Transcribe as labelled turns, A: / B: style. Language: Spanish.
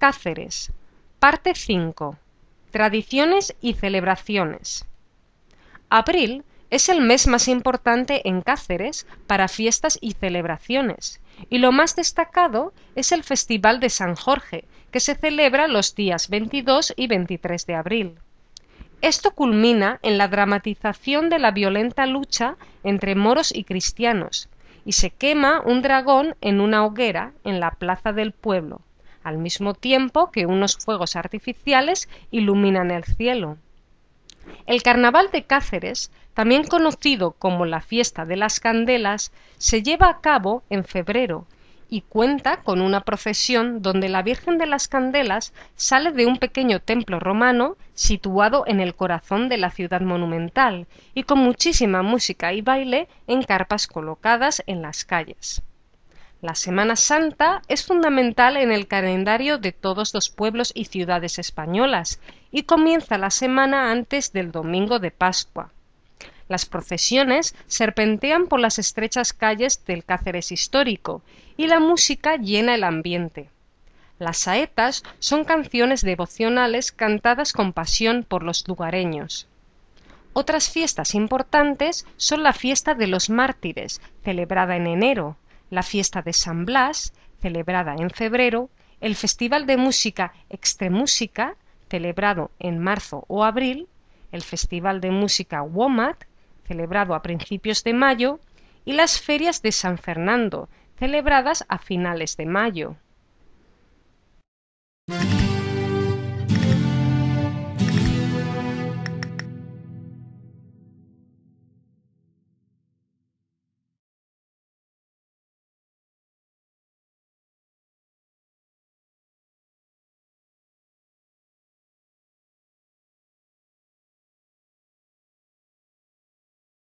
A: Cáceres. Parte 5. Tradiciones y celebraciones. Abril es el mes más importante en Cáceres para fiestas y celebraciones, y lo más destacado es el Festival de San Jorge, que se celebra los días 22 y 23 de abril. Esto culmina en la dramatización de la violenta lucha entre moros y cristianos, y se quema un dragón en una hoguera en la plaza del pueblo, al mismo tiempo que unos fuegos artificiales iluminan el cielo. El Carnaval de Cáceres, también conocido como la Fiesta de las Candelas, se lleva a cabo en febrero y cuenta con una procesión donde la Virgen de las Candelas sale de un pequeño templo romano situado en el corazón de la ciudad monumental y con muchísima música y baile en carpas colocadas en las calles. La Semana Santa es fundamental en el calendario de todos los pueblos y ciudades españolas y comienza la semana antes del domingo de Pascua. Las procesiones serpentean por las estrechas calles del Cáceres histórico y la música llena el ambiente. Las saetas son canciones devocionales cantadas con pasión por los lugareños. Otras fiestas importantes son la fiesta de los mártires, celebrada en enero, la fiesta de San Blas, celebrada en febrero, el Festival de Música Extremúsica, celebrado en marzo o abril, el Festival de Música WOMAT, celebrado a principios de mayo, y las ferias de San Fernando, celebradas a finales de mayo.